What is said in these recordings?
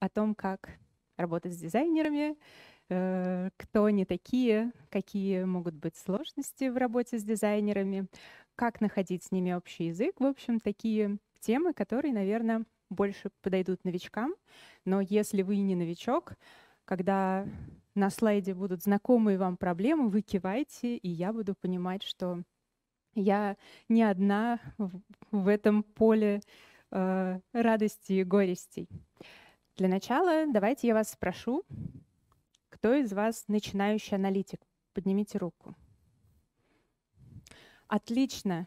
о том, как работать с дизайнерами, э, кто они такие, какие могут быть сложности в работе с дизайнерами, как находить с ними общий язык. В общем, такие темы, которые, наверное, больше подойдут новичкам. Но если вы не новичок, когда на слайде будут знакомые вам проблемы, вы кивайте, и я буду понимать, что я не одна в этом поле э, радости и горестей. Для начала давайте я вас спрошу, кто из вас начинающий аналитик? Поднимите руку. Отлично.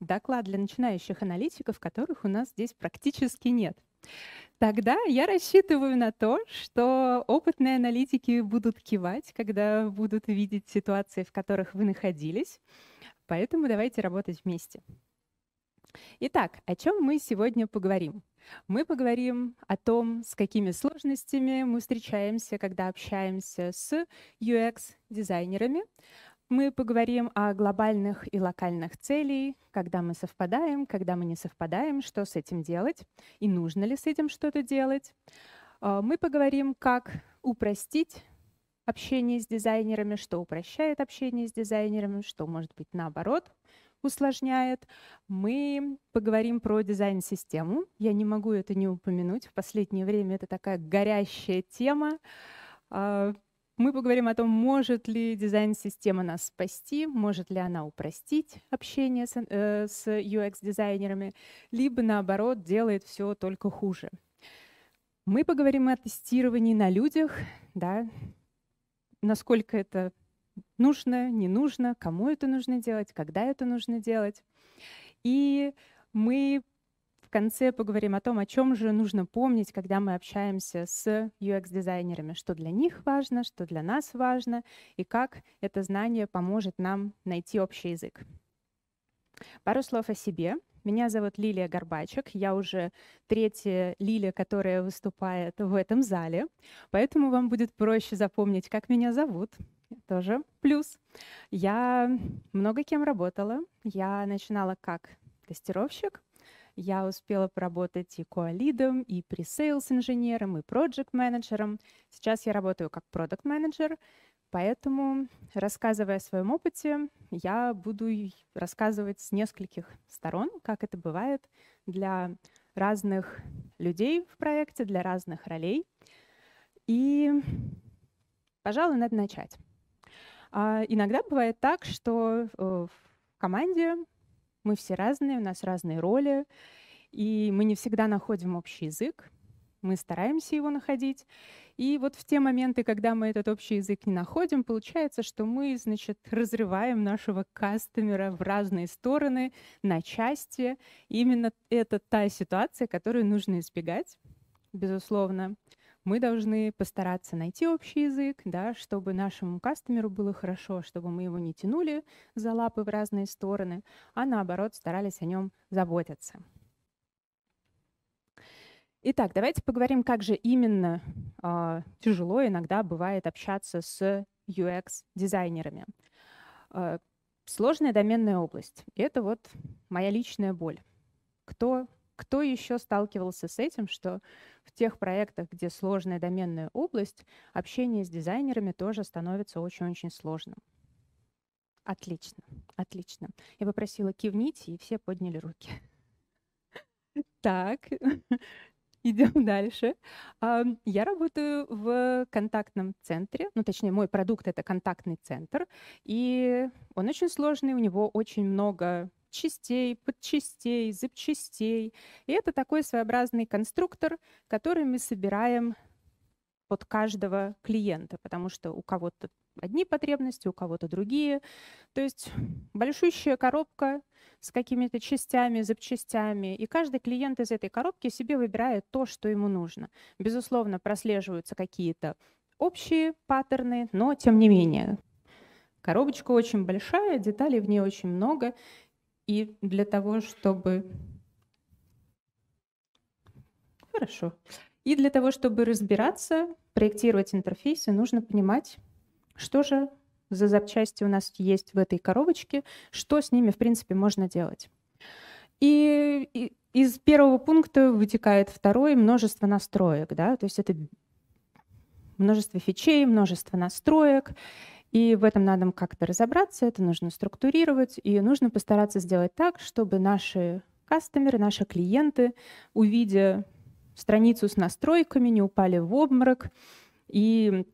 Доклад для начинающих аналитиков, которых у нас здесь практически нет. Тогда я рассчитываю на то, что опытные аналитики будут кивать, когда будут видеть ситуации, в которых вы находились. Поэтому давайте работать вместе. Итак, о чем мы сегодня поговорим? Мы поговорим о том, с какими сложностями мы встречаемся, когда общаемся с UX-дизайнерами. Мы поговорим о глобальных и локальных целях, когда мы совпадаем, когда мы не совпадаем, что с этим делать и нужно ли с этим что-то делать. А, мы поговорим, как упростить общение с дизайнерами, что упрощает общение с дизайнерами, что может быть наоборот, усложняет. Мы поговорим про дизайн-систему. Я не могу это не упомянуть. В последнее время это такая горящая тема. А, мы поговорим о том, может ли дизайн-система нас спасти, может ли она упростить общение с, UX-дизайнерами, э, либо наоборот делает все только хуже. Мы поговорим о тестировании на людях, да, насколько это нужно, не нужно, кому это нужно делать, когда это нужно делать. И мы в конце поговорим о том, о чем же нужно помнить, когда мы общаемся с UX-дизайнерами, что для них важно, что для нас важно, и как это знание поможет нам найти общий язык. Пару слов о себе. Меня зовут Лилия Горбачек. Я уже третья Лилия, которая выступает в этом зале. Поэтому вам будет проще запомнить, как меня зовут, тоже плюс. Я много кем работала. Я начинала как тестировщик. Я успела поработать и коалидом, и пресейлс-инженером, и проект-менеджером. Сейчас я работаю как продукт-менеджер, поэтому, рассказывая о своем опыте, я буду рассказывать с нескольких сторон, как это бывает для разных людей в проекте, для разных ролей. И, пожалуй, надо начать. А иногда бывает так, что э, в команде мы все разные, у нас разные роли, и мы не всегда находим общий язык, мы стараемся его находить. И вот в те моменты, когда мы этот общий язык не находим, получается, что мы, значит, разрываем нашего кастомера в разные стороны, на части. И именно это та ситуация, которую нужно избегать, безусловно мы должны постараться найти общий язык, да, чтобы нашему кастомеру было хорошо, чтобы мы его не тянули за лапы в разные стороны, а наоборот старались о нем заботиться. Итак, давайте поговорим, как же именно э, тяжело иногда бывает общаться с UX-дизайнерами. Э, а, сложная доменная область. Это вот моя личная боль. Кто кто еще сталкивался с этим, что в тех проектах, где сложная доменная область, общение с дизайнерами тоже становится очень-очень сложным? Отлично, отлично. Я попросила кивните, и все подняли руки. Так, идем дальше. Я работаю в контактном центре, ну точнее мой продукт это контактный центр, и он очень сложный, у него очень много частей, подчастей, запчастей. И это такой своеобразный конструктор, который мы собираем под каждого клиента, потому что у кого-то одни потребности, у кого-то другие. То есть большущая коробка с какими-то частями, запчастями, и каждый клиент из этой коробки себе выбирает то, что ему нужно. Безусловно, прослеживаются какие-то общие паттерны, но тем не менее. Коробочка очень большая, деталей в ней очень много, и для того, чтобы... Хорошо. И для того, чтобы разбираться, проектировать интерфейсы, нужно понимать, что же за запчасти у нас есть в этой коробочке, что с ними, в принципе, можно делать. И, из первого пункта вытекает второй — множество настроек. Да? То есть это множество фичей, множество настроек. И в этом надо как-то разобраться, это нужно структурировать, и нужно постараться сделать так, чтобы наши кастомеры, наши клиенты, увидя страницу с настройками, не упали в обморок и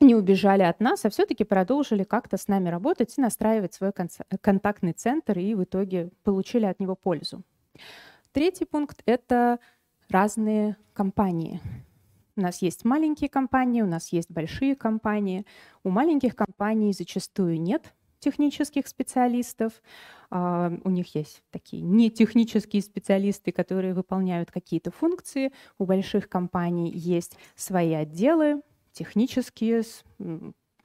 не убежали от нас, а все-таки продолжили как-то с нами работать и настраивать свой контактный центр, и в итоге получили от него пользу. Третий пункт — это разные компании. У нас есть маленькие компании, у нас есть большие компании. У маленьких компаний зачастую нет технических специалистов. А, у них есть такие нетехнические специалисты, которые выполняют какие-то функции. У больших компаний есть свои отделы, технические,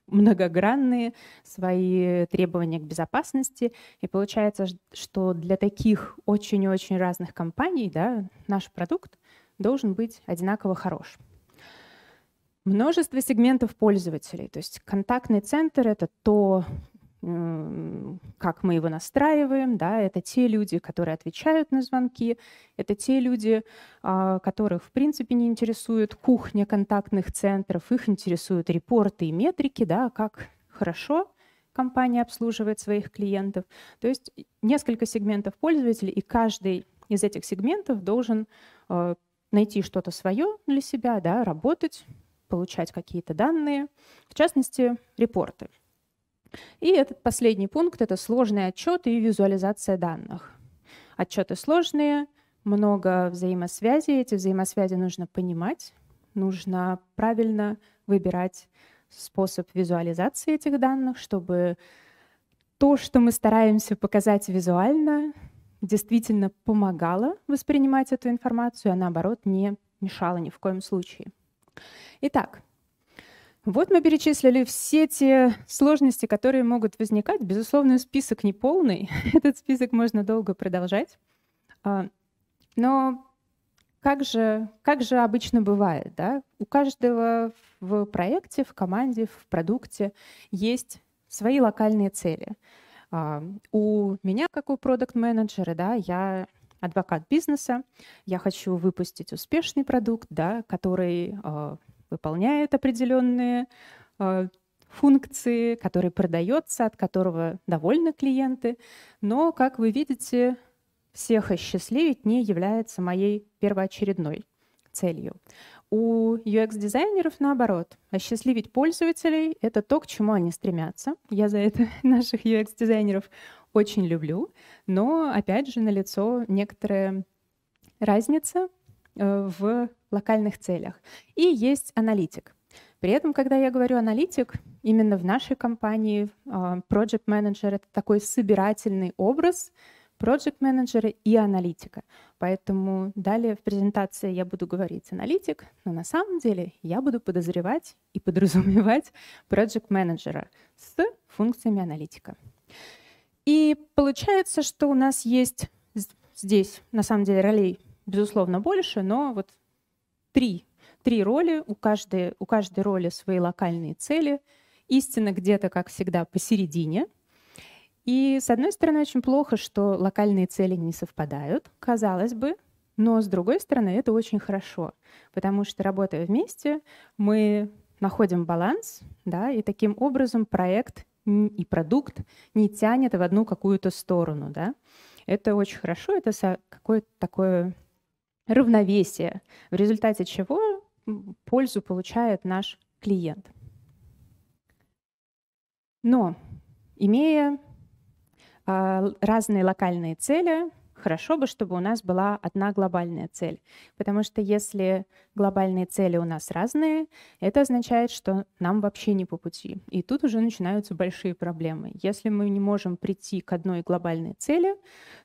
многогранные, свои требования к безопасности. И получается, что для таких очень очень разных компаний да, наш продукт должен быть одинаково хорош. Множество сегментов пользователей. То есть контактный центр — это то, как мы его настраиваем, да, это те люди, которые отвечают на звонки, это те люди, а, которых, в принципе, не интересует кухня контактных центров, их интересуют репорты и метрики, да, как хорошо компания обслуживает своих клиентов. То есть несколько сегментов пользователей, и каждый из этих сегментов должен а, найти что-то свое для себя, да, работать получать какие-то данные, в частности, репорты. И этот последний пункт — это сложные отчеты и визуализация данных. Отчеты сложные, много взаимосвязей, эти взаимосвязи нужно понимать, нужно правильно выбирать способ визуализации этих данных, чтобы то, что мы стараемся показать визуально, действительно помогало воспринимать эту информацию, а наоборот не мешало ни в коем случае. Итак, вот мы перечислили все те сложности, которые могут возникать. Безусловно, список не полный. Этот список можно долго продолжать. А, но как же, как же обычно бывает, да? У каждого в проекте, в команде, в продукте есть свои локальные цели. А, у меня, как у продукт-менеджера, да, я адвокат бизнеса, я хочу выпустить успешный продукт, да, который э, выполняет определенные э, функции, который продается, от которого довольны клиенты. Но, как вы видите, всех осчастливить не является моей первоочередной целью. У UX-дизайнеров наоборот. Осчастливить пользователей — это то, к чему они стремятся. Я за это наших UX-дизайнеров очень люблю, но опять же налицо некоторая разница э, в локальных целях. И есть аналитик. При этом, когда я говорю аналитик, именно в нашей компании а, project manager это такой собирательный образ project менеджера и аналитика. Поэтому далее в презентации я буду говорить аналитик, но на самом деле я буду подозревать и подразумевать project менеджера с функциями аналитика. И получается, что у нас есть здесь, на самом деле, ролей, безусловно, больше, но вот три, три роли, у каждой, у каждой роли свои локальные цели. Истина где-то, как всегда, посередине. И, с одной стороны, очень плохо, что локальные цели не совпадают, казалось бы, но, с другой стороны, это очень хорошо, потому что, работая вместе, мы находим баланс, да, и таким образом проект и продукт не тянет в одну какую-то сторону, да. Это очень хорошо, это какое-то такое равновесие, в результате чего пользу получает наш клиент. Но имея а, разные локальные цели, Хорошо бы, чтобы у нас была одна глобальная цель. Потому что если глобальные цели у нас разные, это означает, что нам вообще не по пути. И тут уже начинаются большие проблемы. Если мы не можем прийти к одной глобальной цели,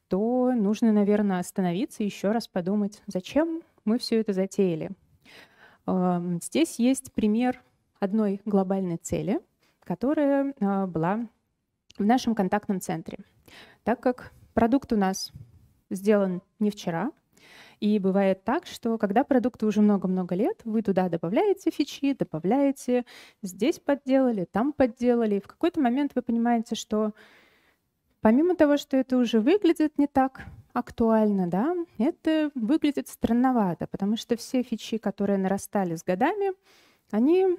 то нужно, наверное, остановиться и еще раз подумать, зачем мы все это затеяли. Эм, здесь есть пример одной глобальной цели, которая э, была в нашем контактном центре. Так как продукт у нас сделан не вчера. И бывает так, что когда продукты уже много-много лет, вы туда добавляете фичи, добавляете, здесь подделали, там подделали, и в какой-то момент вы понимаете, что помимо того, что это уже выглядит не так актуально, да, это выглядит странновато, потому что все фичи, которые нарастали с годами, они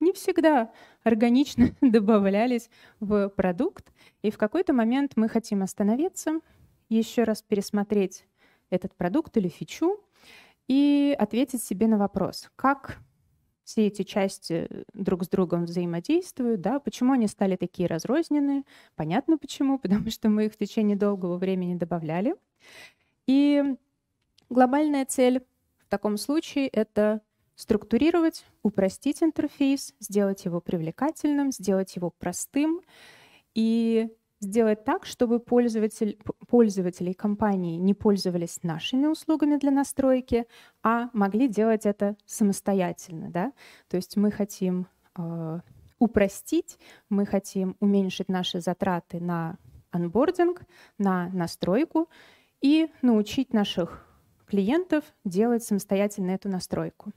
не всегда органично добавлялись в продукт. И в какой-то момент мы хотим остановиться, еще раз пересмотреть этот продукт или фичу и ответить себе на вопрос, как все эти части друг с другом взаимодействуют, да, почему они стали такие разрозненные, понятно почему, потому что мы их в течение долгого времени добавляли. И глобальная цель в таком случае — это структурировать, упростить интерфейс, сделать его привлекательным, сделать его простым и сделать так, чтобы пользователь, пользователи компании не пользовались нашими услугами для настройки, а могли делать это самостоятельно. Да? То есть мы хотим э, упростить, мы хотим уменьшить наши затраты на анбординг, на настройку и научить наших клиентов делать самостоятельно эту настройку.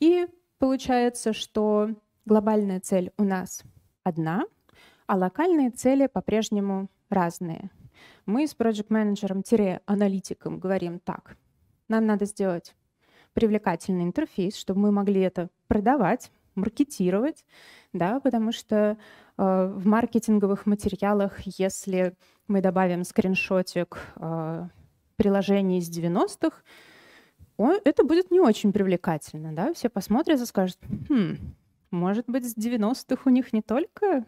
И получается, что глобальная цель у нас одна — а локальные цели по-прежнему разные. Мы с проект-менеджером-аналитиком говорим так, нам надо сделать привлекательный интерфейс, чтобы мы могли это продавать, маркетировать, да, потому что э, в маркетинговых материалах, если мы добавим скриншотик э, приложений из 90-х, о, это будет не очень привлекательно, да, все посмотрят и скажут, хм, может быть, с 90-х у них не только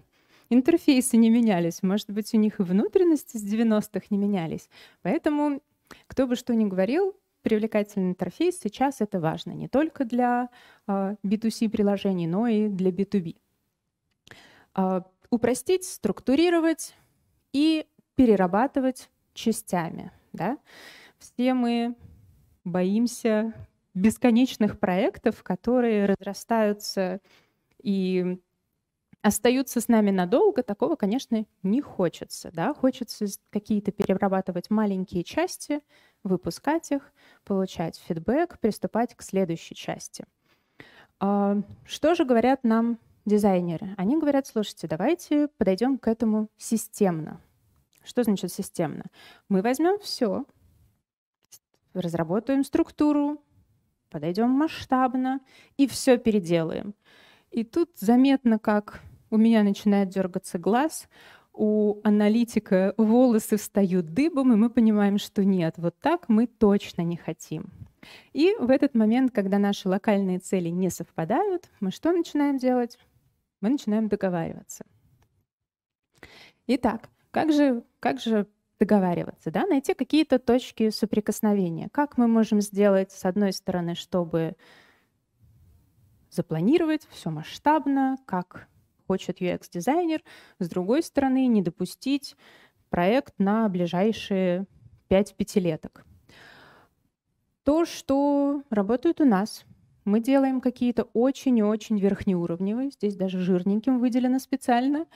интерфейсы не менялись, может быть, у них и внутренности с 90-х не менялись. Поэтому, кто бы что ни говорил, привлекательный интерфейс сейчас это важно не только для B2C а, приложений, но и для B2B. А, упростить, структурировать и перерабатывать частями. Да? Все мы боимся бесконечных проектов, которые разрастаются и остаются с нами надолго, такого, конечно, не хочется. Да? Хочется какие-то перерабатывать маленькие части, выпускать их, получать фидбэк, приступать к следующей части. А, что же говорят нам дизайнеры? Они говорят, слушайте, давайте подойдем к этому системно. Что значит системно? Мы возьмем все, разработаем структуру, подойдем масштабно и все переделаем. И тут заметно, как у меня начинает дергаться глаз, у аналитика волосы встают дыбом, и мы понимаем, что нет, вот так мы точно не хотим. И в этот момент, когда наши локальные цели не совпадают, мы что начинаем делать? Мы начинаем договариваться. Итак, как же, как же договариваться, да? найти какие-то точки соприкосновения. Как мы можем сделать, с одной стороны, чтобы запланировать все масштабно, как хочет UX-дизайнер, с другой стороны, не допустить проект на ближайшие 5 пятилеток. То, что работает у нас, мы делаем какие-то очень и очень верхнеуровневые, здесь даже жирненьким выделено специально,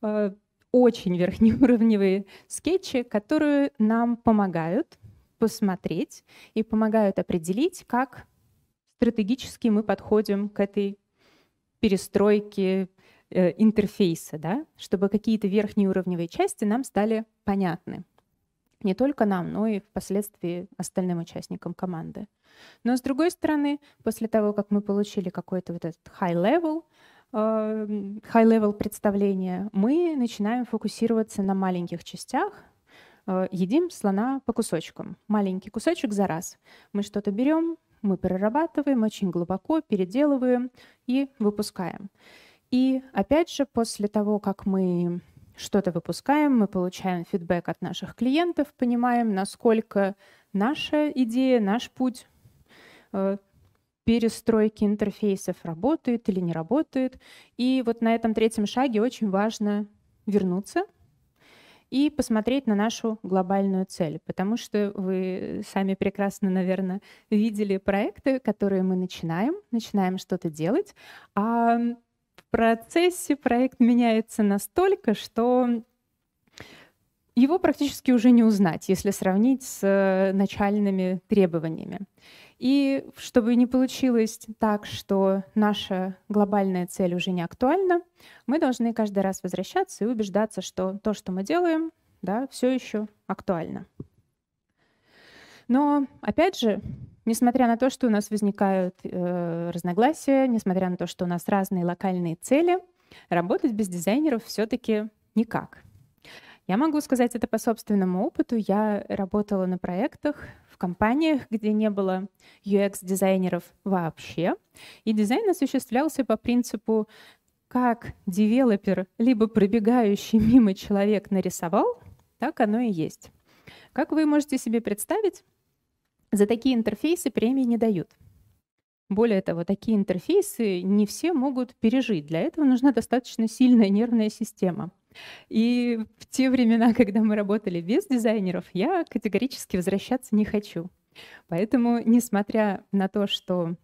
э, очень верхнеуровневые скетчи, которые нам помогают посмотреть и помогают определить, как стратегически мы подходим к этой перестройке, Э, интерфейсы, да, чтобы какие-то верхние уровневые части нам стали понятны. Не только нам, но и впоследствии остальным участникам команды. Но с другой стороны, после того, как мы получили какой-то вот этот high level, э, high level представление, мы начинаем фокусироваться на маленьких частях, э, едим слона по кусочкам, маленький кусочек за раз. Мы что-то берем, мы перерабатываем очень глубоко, переделываем и выпускаем. И опять же, после того, как мы что-то выпускаем, мы получаем фидбэк от наших клиентов, понимаем, насколько наша идея, наш путь э, перестройки интерфейсов работает или не работает. И вот на этом третьем шаге очень важно вернуться и посмотреть на нашу глобальную цель, потому что вы сами прекрасно, наверное, видели проекты, которые мы начинаем, начинаем что-то делать, а процессе проект меняется настолько, что его практически уже не узнать, если сравнить с э, начальными требованиями. И чтобы не получилось так, что наша глобальная цель уже не актуальна, мы должны каждый раз возвращаться и убеждаться, что то, что мы делаем, да, все еще актуально. Но опять же, Несмотря на то, что у нас возникают э, разногласия, несмотря на то, что у нас разные локальные цели, работать без дизайнеров все-таки никак. Я могу сказать это по собственному опыту. Я работала на проектах в компаниях, где не было UX-дизайнеров вообще. И дизайн осуществлялся по принципу, как девелопер, либо пробегающий мимо человек нарисовал, так оно и есть. Как вы можете себе представить, за такие интерфейсы премии не дают. Более того, такие интерфейсы не все могут пережить. Для этого нужна достаточно сильная нервная система. И в те времена, когда мы работали без дизайнеров, я категорически возвращаться не хочу. Поэтому, несмотря на то, что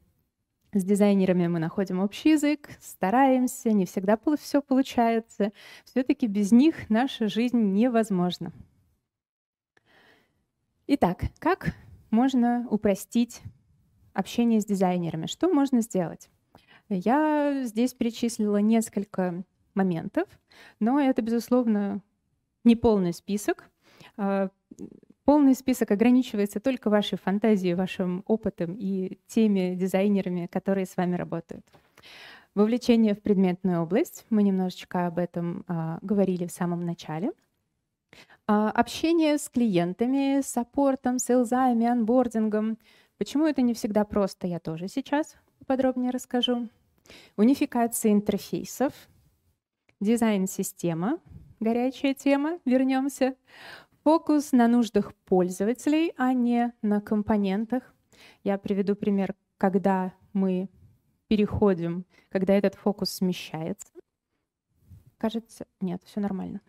с дизайнерами мы находим общий язык, стараемся, не всегда все получается, все-таки без них наша жизнь невозможна. Итак, как можно упростить общение с дизайнерами? Что можно сделать? Я здесь перечислила несколько моментов, но это, безусловно, не полный список. А, полный список ограничивается только вашей фантазией, вашим опытом и теми дизайнерами, которые с вами работают. Вовлечение в предметную область. Мы немножечко об этом а, говорили в самом начале. А, общение с клиентами, с саппортом, с элзами, анбордингом. Почему это не всегда просто, я тоже сейчас подробнее расскажу. Унификация интерфейсов, дизайн система, горячая тема, вернемся. Фокус на нуждах пользователей, а не на компонентах. Я приведу пример, когда мы переходим, когда этот фокус смещается. Кажется, нет, все нормально.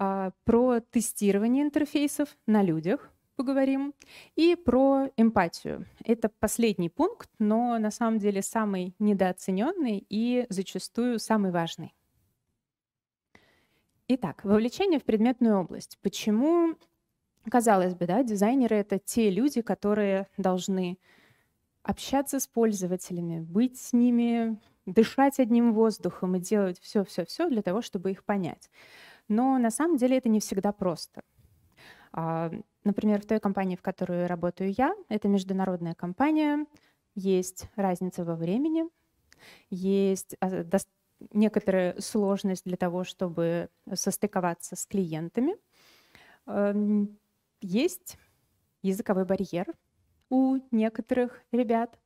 А, про тестирование интерфейсов на людях поговорим. И про эмпатию. Это последний пункт, но на самом деле самый недооцененный и зачастую самый важный. Итак, вовлечение в предметную область. Почему, казалось бы, да, дизайнеры — это те люди, которые должны общаться с пользователями, быть с ними, дышать одним воздухом и делать все-все-все для того, чтобы их понять. Но на самом деле это не всегда просто. А, например, в той компании, в которой работаю я, это международная компания, есть разница во времени, есть а, некоторая сложность для того, чтобы состыковаться с клиентами, эм, есть языковой барьер у некоторых ребят,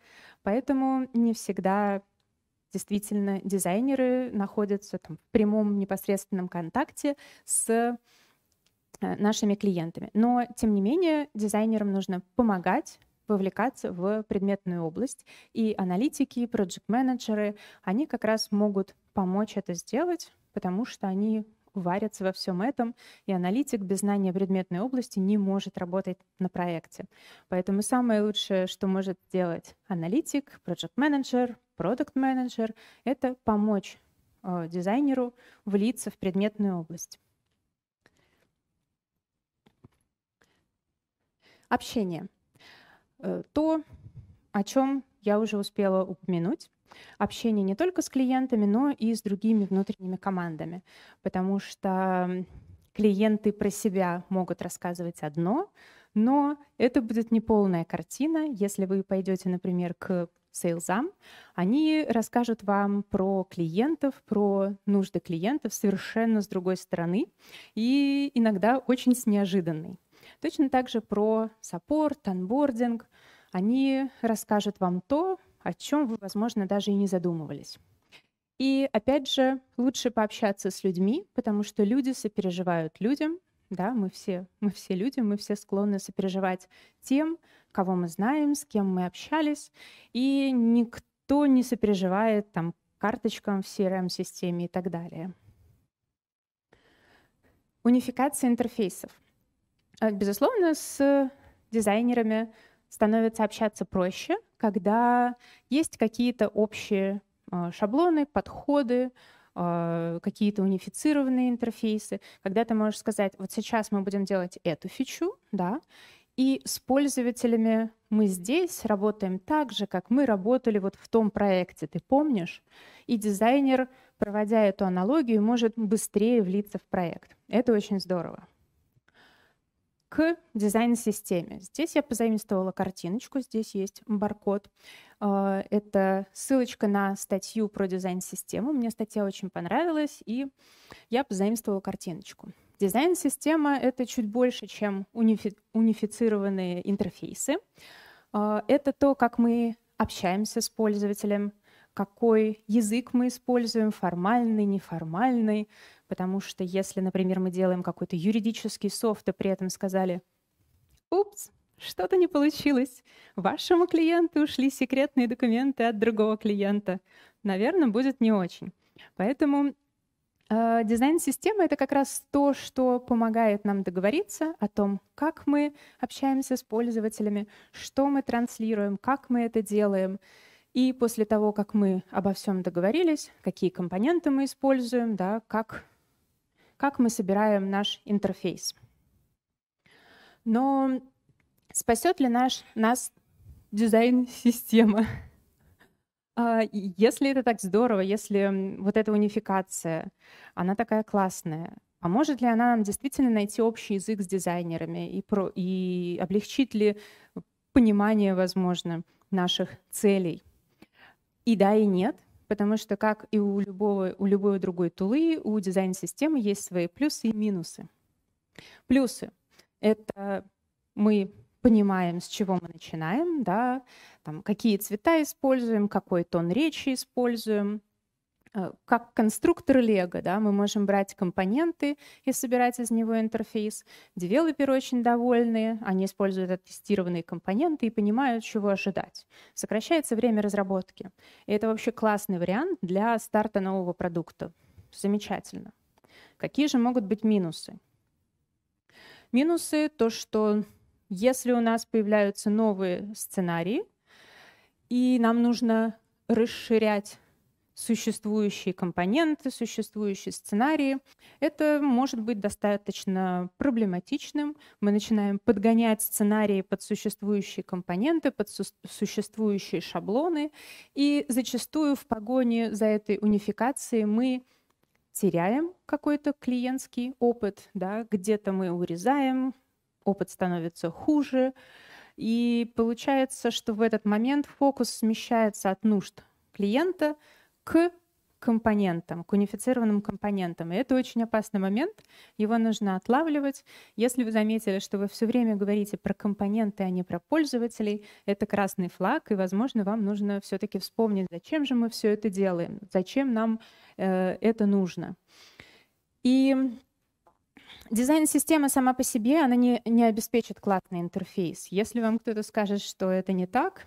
поэтому не всегда действительно дизайнеры находятся там, в прямом непосредственном контакте с э, нашими клиентами. Но, тем не менее, дизайнерам нужно помогать вовлекаться в предметную область. И аналитики, и проект-менеджеры, они как раз могут помочь это сделать, потому что они варятся во всем этом, и аналитик без знания предметной области не может работать на проекте. Поэтому самое лучшее, что может сделать аналитик, проект-менеджер, продукт менеджер — это помочь э, дизайнеру влиться в предметную область. Общение. Э, то, о чем я уже успела упомянуть, общение не только с клиентами, но и с другими внутренними командами, потому что клиенты про себя могут рассказывать одно, но это будет неполная картина. Если вы пойдете, например, к сейлзам. Они расскажут вам про клиентов, про нужды клиентов совершенно с другой стороны и иногда очень с неожиданной. Точно так же про саппорт, анбординг. Они расскажут вам то, о чем вы, возможно, даже и не задумывались. И опять же, лучше пообщаться с людьми, потому что люди сопереживают людям, да, мы все, мы все люди, мы все склонны сопереживать тем, кого мы знаем, с кем мы общались, и никто не сопереживает там карточкам в CRM-системе и так далее. Унификация интерфейсов. Э, безусловно, с дизайнерами становится общаться проще, когда есть какие-то общие э, шаблоны, подходы, а, какие-то унифицированные интерфейсы, когда ты можешь сказать, вот сейчас мы будем делать эту фичу, да, и с пользователями мы здесь работаем так же, как мы работали вот в том проекте, ты помнишь? И дизайнер, проводя эту аналогию, может быстрее влиться в проект. Это очень здорово. К дизайн-системе. Здесь я позаимствовала картиночку, здесь есть баркод. А, это ссылочка на статью про дизайн-систему. Мне статья очень понравилась, и я позаимствовала картиночку. Дизайн-система — это чуть больше, чем унифи- унифицированные интерфейсы. А, это то, как мы общаемся с пользователем, какой язык мы используем, формальный, неформальный, потому что если, например, мы делаем какой-то юридический софт, и при этом сказали «Упс, что-то не получилось. Вашему клиенту ушли секретные документы от другого клиента. Наверное, будет не очень. Поэтому э, дизайн система это как раз то, что помогает нам договориться о том, как мы общаемся с пользователями, что мы транслируем, как мы это делаем. И после того, как мы обо всем договорились, какие компоненты мы используем, да, как, как мы собираем наш интерфейс. Но Спасет ли наш, нас дизайн-система? Если это так здорово, если вот эта унификация, она такая классная, поможет а ли она нам действительно найти общий язык с дизайнерами и, про, и облегчит ли понимание, возможно, наших целей? И да, и нет, потому что, как и у, любого, у любой другой тулы, у дизайн-системы есть свои плюсы и минусы. Плюсы — это мы понимаем, с чего мы начинаем, да, там, какие цвета используем, какой тон речи используем, э, как конструктор Лего, да, мы можем брать компоненты и собирать из него интерфейс. Девелоперы очень довольны, они используют оттестированные компоненты и понимают, чего ожидать. Сокращается время разработки. И это вообще классный вариант для старта нового продукта. Замечательно. Какие же могут быть минусы? Минусы — то, что если у нас появляются новые сценарии, и нам нужно расширять существующие компоненты, существующие сценарии. Это может быть достаточно проблематичным. Мы начинаем подгонять сценарии под существующие компоненты, под су- существующие шаблоны. И зачастую в погоне за этой унификацией мы теряем какой-то клиентский опыт, да, где-то мы урезаем, опыт становится хуже, и получается, что в этот момент фокус смещается от нужд клиента к компонентам, к унифицированным компонентам. И это очень опасный момент, его нужно отлавливать. Если вы заметили, что вы все время говорите про компоненты, а не про пользователей, это красный флаг, и, возможно, вам нужно все-таки вспомнить, зачем же мы все это делаем, зачем нам э, это нужно. И Дизайн-система сама по себе, она не, не обеспечит классный интерфейс. Если вам кто-то скажет, что это не так,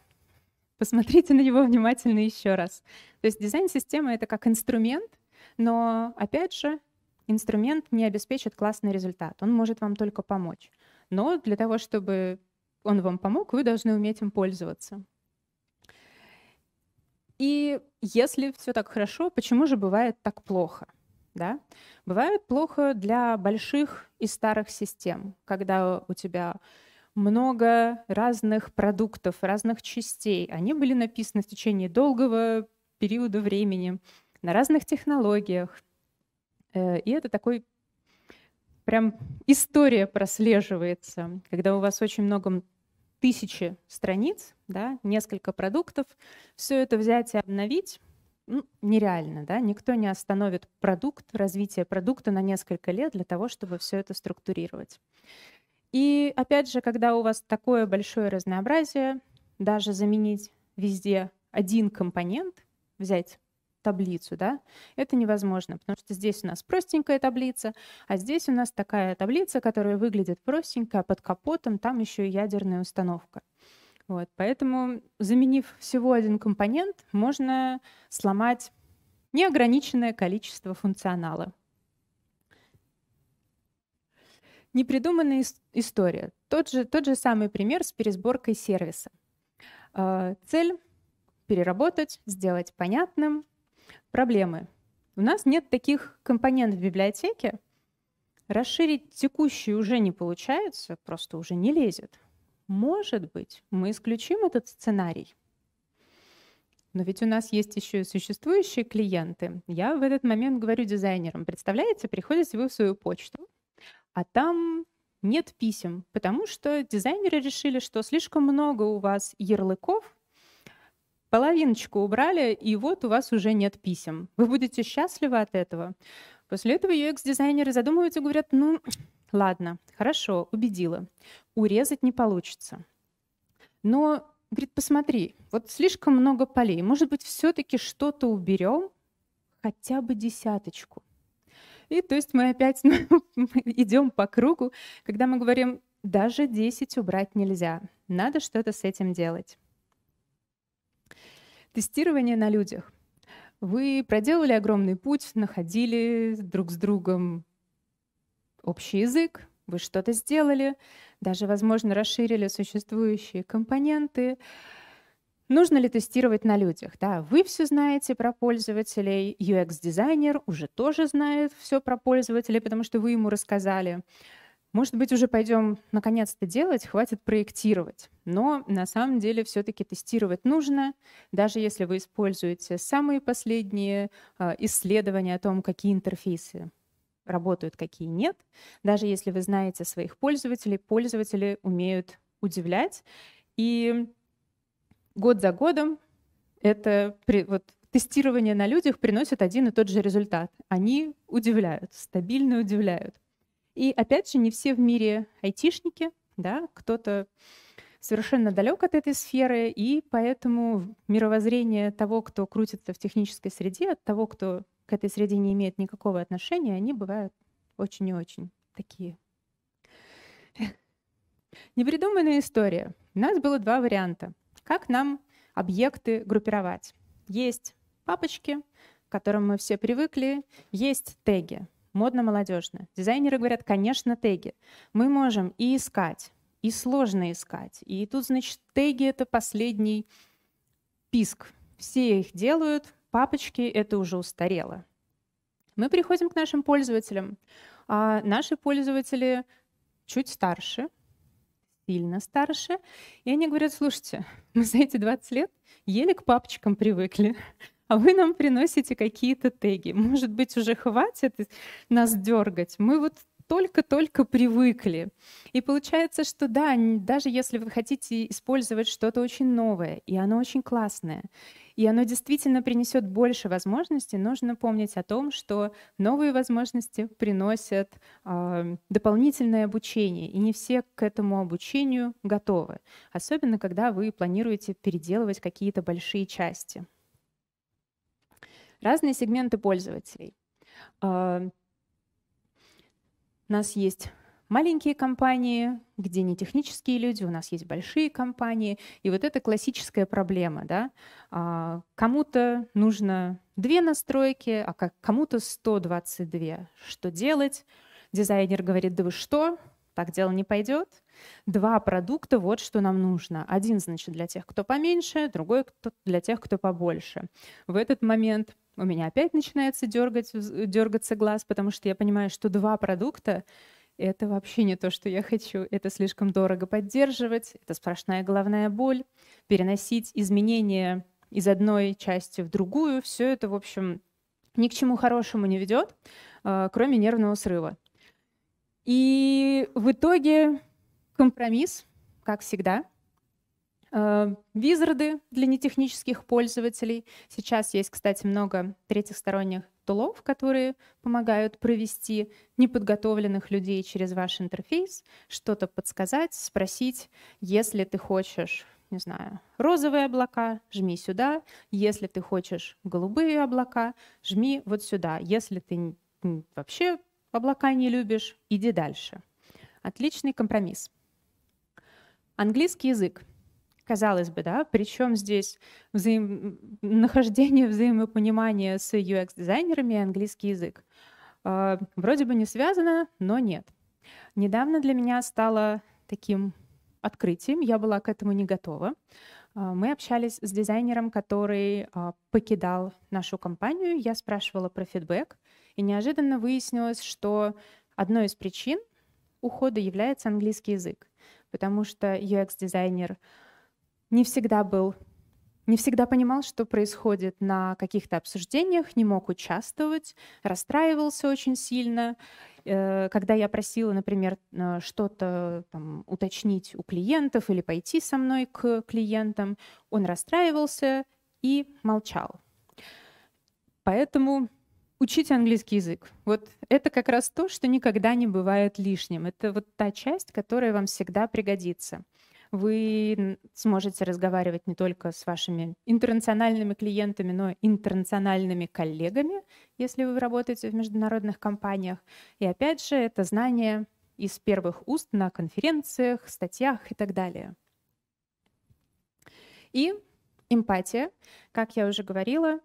посмотрите на него внимательно еще раз. То есть дизайн-система — это как инструмент, но, опять же, инструмент не обеспечит классный результат. Он может вам только помочь. Но для того, чтобы он вам помог, вы должны уметь им пользоваться. И если все так хорошо, почему же бывает так плохо? — да, бывают плохо для больших и старых систем, когда у тебя много разных продуктов, разных частей. Они были написаны в течение долгого периода времени на разных технологиях. Э, и это такой прям история прослеживается, когда у вас очень много тысячи страниц, да, несколько продуктов, все это взять и обновить, ну, нереально, да, никто не остановит продукт, развитие продукта на несколько лет для того, чтобы все это структурировать. И опять же, когда у вас такое большое разнообразие, даже заменить везде один компонент, взять таблицу, да, это невозможно, потому что здесь у нас простенькая таблица, а здесь у нас такая таблица, которая выглядит простенькая, под капотом там еще и ядерная установка. Вот, поэтому, заменив всего один компонент, можно сломать неограниченное количество функционала. Непридуманная история. Тот же, тот же самый пример с пересборкой сервиса. А, цель — переработать, сделать понятным. Проблемы. У нас нет таких компонентов в библиотеке. Расширить текущий уже не получается, просто уже не лезет. Может быть, мы исключим этот сценарий. Но ведь у нас есть еще и существующие клиенты. Я в этот момент говорю дизайнерам, представляете, приходите вы в свою почту, а там нет писем, потому что дизайнеры решили, что слишком много у вас ярлыков, половиночку убрали, и вот у вас уже нет писем. Вы будете счастливы от этого? После этого UX-дизайнеры задумываются и говорят, ну, Ладно, хорошо, убедила. Урезать не получится. Но, говорит, посмотри, вот слишком много полей. Может быть, все-таки что-то уберем? Хотя бы десяточку. И то есть мы опять идем по кругу, когда мы говорим, даже 10 убрать нельзя. Надо что-то с этим делать. Тестирование на людях. Вы проделали огромный путь, находили друг с другом общий язык, вы что-то сделали, даже, возможно, расширили существующие компоненты. Нужно ли тестировать на людях? Да, вы все знаете про пользователей, UX-дизайнер уже тоже знает все про пользователей, потому что вы ему рассказали. Может быть, уже пойдем наконец-то делать, хватит проектировать. Но на самом деле все-таки тестировать нужно, даже если вы используете самые последние а, исследования о том, какие интерфейсы работают, какие нет. Даже если вы знаете своих пользователей, пользователи умеют удивлять. И год за годом это вот, тестирование на людях приносит один и тот же результат. Они удивляют, стабильно удивляют. И опять же, не все в мире айтишники, да, кто-то совершенно далек от этой сферы, и поэтому мировоззрение того, кто крутится в технической среде, от того, кто к этой среде не имеют никакого отношения, они бывают очень и очень такие. Непридуманная история. У нас было два варианта. Как нам объекты группировать? Есть папочки, к которым мы все привыкли, есть теги, модно-молодежно. Дизайнеры говорят, конечно, теги. Мы можем и искать, и сложно искать. И тут, значит, теги — это последний писк. Все их делают, папочки это уже устарело. Мы приходим к нашим пользователям. А наши пользователи чуть старше, сильно старше. И они говорят, слушайте, мы за эти 20 лет еле к папочкам привыкли, а вы нам приносите какие-то теги. Может быть, уже хватит нас дергать. Мы вот только-только привыкли. И получается, что да, даже если вы хотите использовать что-то очень новое, и оно очень классное, и оно действительно принесет больше возможностей, нужно помнить о том, что новые возможности приносят э, дополнительное обучение, и не все к этому обучению готовы, особенно когда вы планируете переделывать какие-то большие части. Разные сегменты пользователей. Э, у нас есть маленькие компании, где не технические люди, у нас есть большие компании. И вот это классическая проблема. Да? А, кому-то нужно две настройки, а кому-то 122. Что делать? Дизайнер говорит, да вы что, так дело не пойдет. Два продукта, вот что нам нужно. Один, значит, для тех, кто поменьше, другой для тех, кто побольше. В этот момент у меня опять начинается дергать, дергаться глаз, потому что я понимаю, что два продукта это вообще не то, что я хочу. Это слишком дорого поддерживать, это сплошная головная боль, переносить изменения из одной части в другую. Все это, в общем, ни к чему хорошему не ведет, а, кроме нервного срыва. И в итоге компромисс, как всегда, а, визарды для нетехнических пользователей. Сейчас есть, кстати, много третьих сторонних столов, которые помогают провести неподготовленных людей через ваш интерфейс, что-то подсказать, спросить, если ты хочешь не знаю, розовые облака, жми сюда. Если ты хочешь голубые облака, жми вот сюда. Если ты вообще облака не любишь, иди дальше. Отличный компромисс. Английский язык казалось бы, да, причем здесь взаим... нахождение взаимопонимания с UX-дизайнерами и английский язык. Э, вроде бы не связано, но нет. Недавно для меня стало таким открытием, я была к этому не готова. А, мы общались с дизайнером, который а, покидал нашу компанию. Я спрашивала про фидбэк, и неожиданно выяснилось, что одной из причин ухода является английский язык, потому что UX-дизайнер не всегда был, не всегда понимал, что происходит на каких-то обсуждениях, не мог участвовать, расстраивался очень сильно. Э, когда я просила, например, э, что-то уточнить у клиентов или пойти со мной к клиентам, он расстраивался и молчал. Поэтому учите английский язык. Вот это как раз то, что никогда не бывает лишним. Это вот та часть, которая вам всегда пригодится вы сможете разговаривать не только с вашими интернациональными клиентами, но и интернациональными коллегами, если вы работаете в международных компаниях. И опять же, это знание из первых уст на конференциях, статьях и так далее. И эмпатия, как я уже говорила,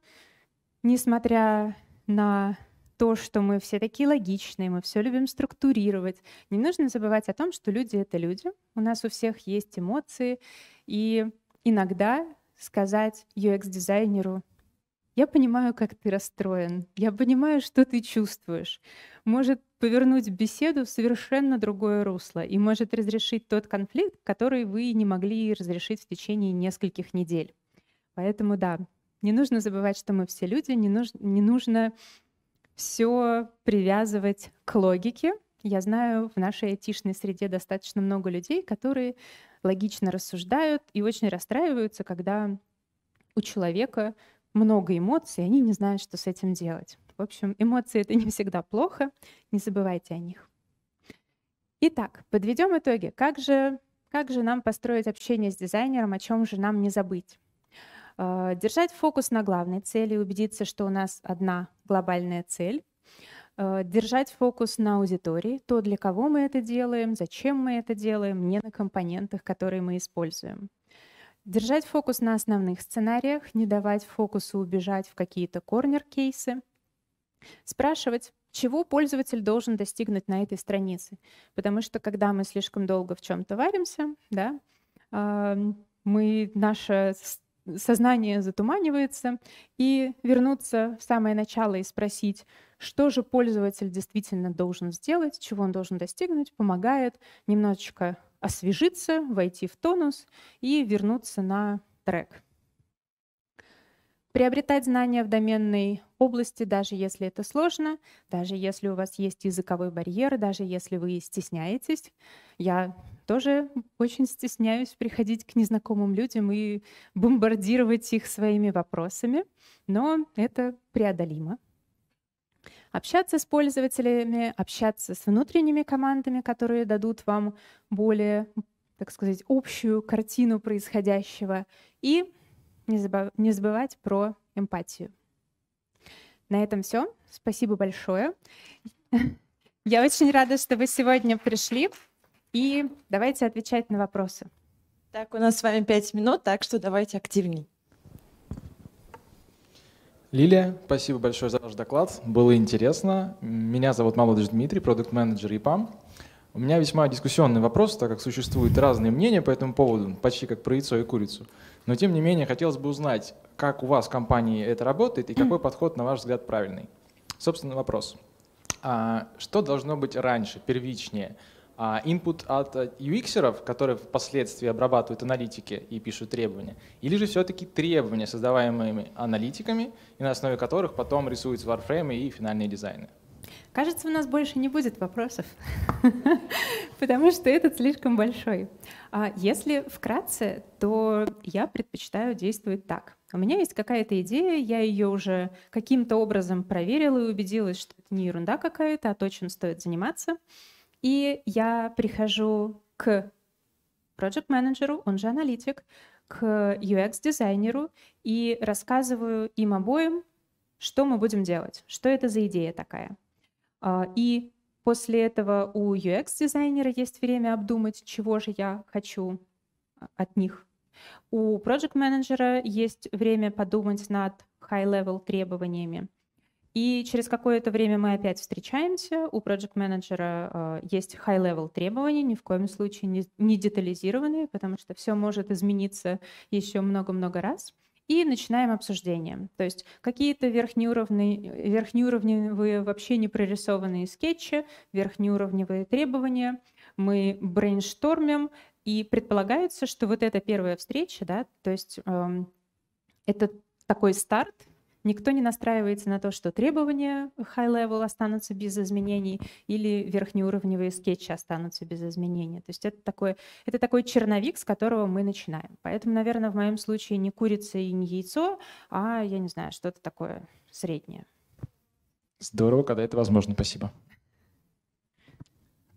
несмотря на то, что мы все такие логичные, мы все любим структурировать. Не нужно забывать о том, что люди — это люди. У нас у всех есть эмоции. И иногда сказать UX-дизайнеру я понимаю, как ты расстроен, я понимаю, что ты чувствуешь. Может повернуть беседу в совершенно другое русло и может разрешить тот конфликт, который вы не могли разрешить в течение нескольких недель. Поэтому да, не нужно забывать, что мы все люди, не, нуж- не нужно все привязывать к логике. Я знаю, в нашей айтишной среде достаточно много людей, которые логично рассуждают и очень расстраиваются, когда у человека много эмоций, и они не знают, что с этим делать. В общем, эмоции — это не всегда плохо, не забывайте о них. Итак, подведем итоги. Как же, как же нам построить общение с дизайнером, о чем же нам не забыть? Э, держать фокус на главной цели, убедиться, что у нас одна глобальная цель, э, держать фокус на аудитории, то, для кого мы это делаем, зачем мы это делаем, не на компонентах, которые мы используем. Держать фокус на основных сценариях, не давать фокусу убежать в какие-то корнер-кейсы. Спрашивать, чего пользователь должен достигнуть на этой странице. Потому что когда мы слишком долго в чем-то варимся, да, эм, мы, наша сознание затуманивается, и вернуться в самое начало и спросить, что же пользователь действительно должен сделать, чего он должен достигнуть, помогает немножечко освежиться, войти в тонус и вернуться на трек. Приобретать знания в доменной области, даже если это сложно, даже если у вас есть языковой барьер, даже если вы стесняетесь. Я тоже очень стесняюсь приходить к незнакомым людям и бомбардировать их своими вопросами, но это преодолимо. Общаться с пользователями, общаться с внутренними командами, которые дадут вам более, так сказать, общую картину происходящего, и не, забыв, не забывать про эмпатию. На этом все. Спасибо большое. Я очень рада, что вы сегодня пришли. И давайте отвечать на вопросы. Так, у нас с вами пять минут, так что давайте активней. Лилия, спасибо большое за ваш доклад. Было интересно. Меня зовут Молодежь Дмитрий, продукт-менеджер ИПАМ. У меня весьма дискуссионный вопрос, так как существуют разные мнения по этому поводу, почти как про яйцо и курицу. Но тем не менее, хотелось бы узнать, как у вас в компании это работает и какой подход, на ваш взгляд, правильный. Собственно, вопрос. А что должно быть раньше, первичнее – инпут а, от э, ux которые впоследствии обрабатывают аналитики и пишут требования, или же все-таки требования, создаваемые аналитиками, и на основе которых потом рисуются варфреймы и финальные дизайны? Кажется, у нас больше не будет вопросов, потому что этот слишком большой. А если вкратце, то я предпочитаю действовать так. У меня есть какая-то идея, я ее уже каким-то образом проверила и убедилась, что это не ерунда какая-то, а то, чем стоит заниматься — и я прихожу к project менеджеру он же аналитик, к UX-дизайнеру и рассказываю им обоим, что мы будем делать, что это за идея такая. А, и после этого у UX-дизайнера есть время обдумать, чего же я хочу а, от них. У project менеджера есть время подумать над high-level требованиями. И через какое-то время мы опять встречаемся. У проект менеджера э, есть high-level требования, ни в коем случае не, не детализированные, потому что все может измениться еще много-много раз. И начинаем обсуждение. То есть какие-то верхнеуровневые, верхнеуровневые вообще не прорисованные скетчи, верхнеуровневые требования. Мы брейнштормим, и предполагается, что вот эта первая встреча, да, то есть э, это такой старт, Никто не настраивается на то, что требования high-level останутся без изменений или верхнеуровневые скетчи останутся без изменений. То есть это такой, это такой черновик, с которого мы начинаем. Поэтому, наверное, в моем случае не курица и не яйцо, а, я не знаю, что-то такое среднее. Здорово, когда это возможно. Спасибо.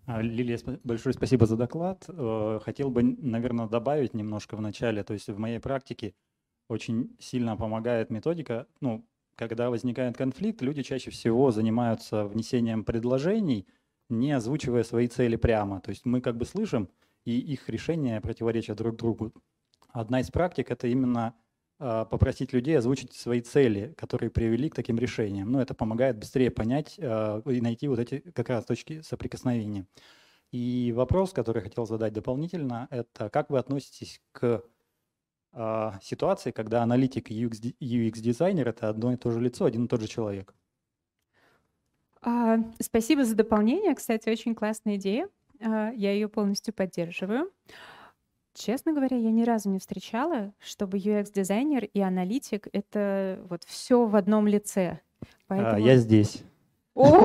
А, Лилия, большое спасибо за доклад. Э, хотел бы, наверное, добавить немножко в начале. То есть в моей практике – очень сильно помогает методика. Ну, когда возникает конфликт, люди чаще всего занимаются внесением предложений, не озвучивая свои цели прямо. То есть мы как бы слышим, и их решения противоречат друг другу. Одна из практик — это именно а, попросить людей озвучить свои цели, которые привели к таким решениям. Ну, это помогает быстрее понять а, и найти вот эти как раз точки соприкосновения. И вопрос, который я хотел задать дополнительно, это как вы относитесь к а, ситуации, когда аналитик и UX, UX-дизайнер – это одно и то же лицо, один и тот же человек. А, спасибо за дополнение. Кстати, очень классная идея. А, я ее полностью поддерживаю. Честно говоря, я ни разу не встречала, чтобы UX-дизайнер и аналитик — это вот все в одном лице. А, Поэтому... А, я здесь.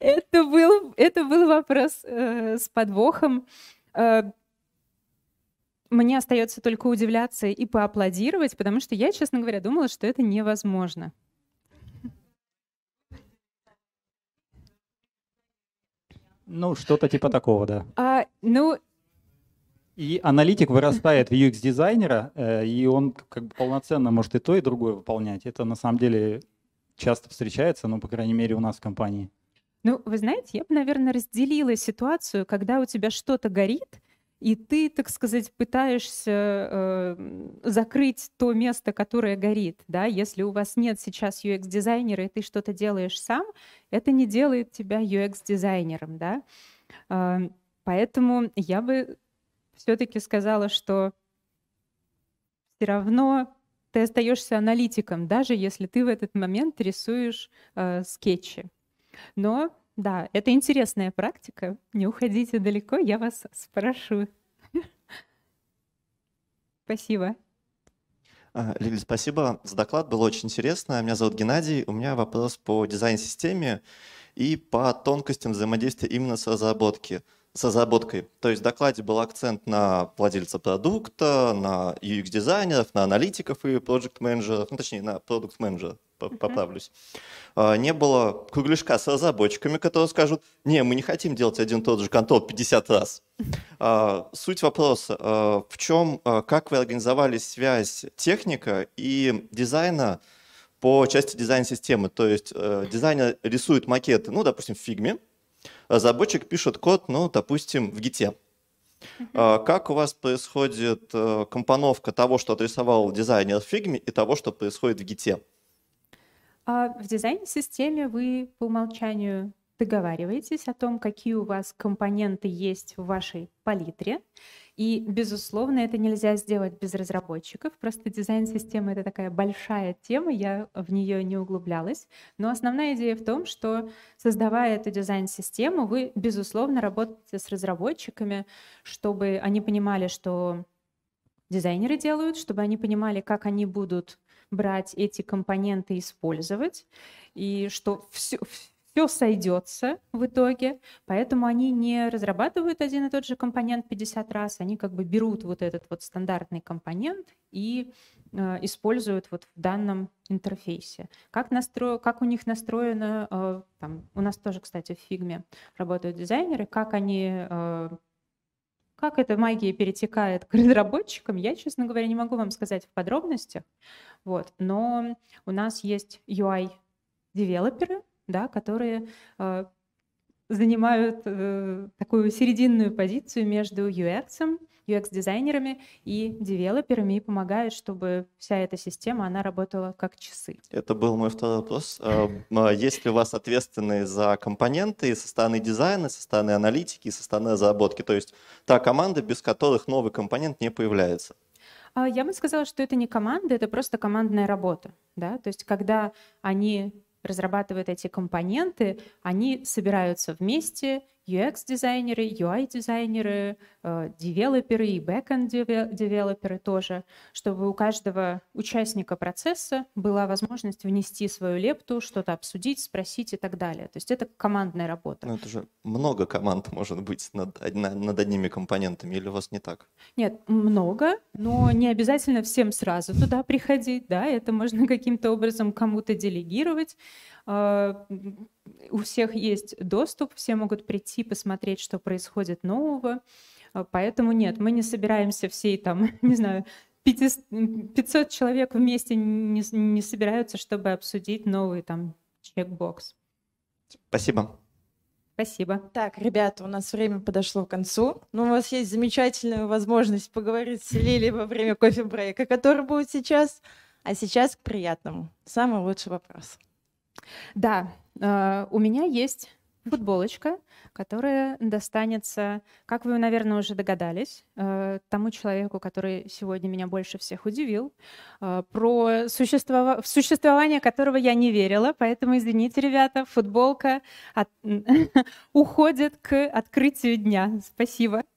Это был, это был вопрос э, с подвохом. Э, мне остается только удивляться и поаплодировать, потому что я, честно говоря, думала, что это невозможно. Ну, что-то типа такого, да. А, ну, и аналитик вырастает в UX-дизайнера, э, и он как бы полноценно может и то, и другое выполнять. Это на самом деле часто встречается, ну, по крайней мере, у нас в компании. Ну, вы знаете, я бы, наверное, разделила ситуацию, когда у тебя что-то горит, и ты, так сказать, пытаешься э, закрыть то место, которое горит, да, если у вас нет сейчас UX-дизайнера, и ты что-то делаешь сам, это не делает тебя UX-дизайнером, да. Э, поэтому я бы все-таки сказала, что все равно ты остаешься аналитиком, даже если ты в этот момент рисуешь э, скетчи. Но да, это интересная практика. Не уходите далеко, я вас спрошу. Спасибо. А, Лили, спасибо за доклад, было очень интересно. Меня зовут Геннадий, у меня вопрос по дизайн-системе и по тонкостям взаимодействия именно со разработки со заработкой. То есть в докладе был акцент на владельца продукта, на UX-дизайнеров, на аналитиков и проект-менеджеров, ну точнее на продукт-менеджеров поправлюсь, uh-huh. не было кругляшка с разработчиками, которые скажут, не, мы не хотим делать один и тот же контрол 50 раз. А, суть вопроса а, в чем, как вы организовали связь техника и дизайна по части дизайн-системы. То есть э, дизайнер рисует макеты, ну, допустим, в фигме, разработчик пишет код, ну, допустим, в гите. Как у вас происходит э, компоновка того, что отрисовал дизайнер в фигме, и того, что происходит в гите? А в дизайн-системе вы по умолчанию договариваетесь о том, какие у вас компоненты есть в вашей палитре. И, безусловно, это нельзя сделать без разработчиков. Просто дизайн-система — это такая большая тема, я в нее не углублялась. Но основная идея в том, что, создавая эту дизайн-систему, вы, безусловно, работаете с разработчиками, чтобы они понимали, что дизайнеры делают, чтобы они понимали, как они будут брать эти компоненты, использовать, и что все, все сойдется в итоге, поэтому они не разрабатывают один и тот же компонент 50 раз, они как бы берут вот этот вот стандартный компонент и э, используют вот в данном интерфейсе. Как, настро... как у них настроено, э, там, у нас тоже, кстати, в фигме работают дизайнеры, как они э, как эта магия перетекает к разработчикам, я, честно говоря, не могу вам сказать в подробностях. Вот. Но у нас есть UI-девелоперы, да, которые э, занимают э, такую серединную позицию между UX UX-дизайнерами и девелоперами и помогает, чтобы вся эта система, она работала как часы. Это был мой второй вопрос. А, а есть ли у вас ответственные за компоненты со стороны дизайна, со стороны аналитики, со стороны разработки? То есть та команда, без которых новый компонент не появляется? А, я бы сказала, что это не команда, это просто командная работа. Да? То есть когда они разрабатывают эти компоненты, они собираются вместе UX-дизайнеры, UI-дизайнеры, э, девелоперы и бэкэнд-девелоперы тоже, чтобы у каждого участника процесса была возможность внести свою лепту, что-то обсудить, спросить и так далее. То есть это командная работа. Но ну, это же много команд может быть над, над одними компонентами, или у вас не так? Нет, много, но не обязательно всем сразу туда приходить, да, это можно каким-то образом кому-то делегировать, а, у всех есть доступ, все могут прийти, посмотреть, что происходит нового. А, поэтому нет, мы не собираемся всей там, не знаю, 500 человек вместе не, не собираются, чтобы обсудить новый там чекбокс. Спасибо. Спасибо. Так, ребята, у нас время подошло к концу. Но ну, у вас есть замечательная возможность поговорить с Лили во время кофе-брейка, который будет сейчас. А сейчас к приятному. Самый лучший вопрос. Да, э, у меня есть футболочка, которая достанется, как вы, наверное, уже догадались, э, тому человеку, который сегодня меня больше всех удивил, э, про существова... существование которого я не верила, поэтому, извините, ребята, футболка от... уходит к открытию дня. Спасибо.